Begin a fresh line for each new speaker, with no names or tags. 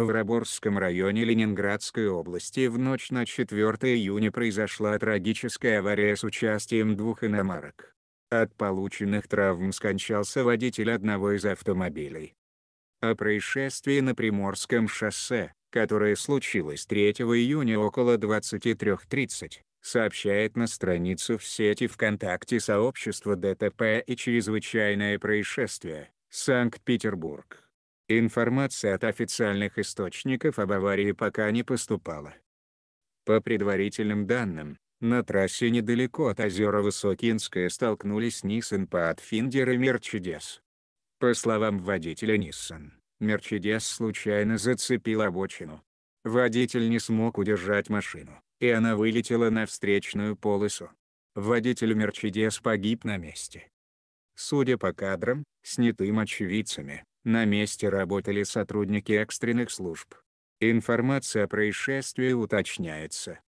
В Раборском районе Ленинградской области в ночь на 4 июня произошла трагическая авария с участием двух иномарок. От полученных травм скончался водитель одного из автомобилей. О происшествии на Приморском шоссе, которое случилось 3 июня около 23.30, сообщает на страницу в сети ВКонтакте сообщество ДТП и чрезвычайное происшествие, Санкт-Петербург. Информация от официальных источников об аварии пока не поступала. По предварительным данным, на трассе недалеко от озера Высокинское столкнулись Nissan Pathfinder и Мерчедес. По словам водителя Nissan, Мерчедес случайно зацепил обочину. Водитель не смог удержать машину, и она вылетела на встречную полосу. Водитель Мерчедес погиб на месте. Судя по кадрам, снятым очевидцами, на месте работали сотрудники экстренных служб. Информация о происшествии уточняется.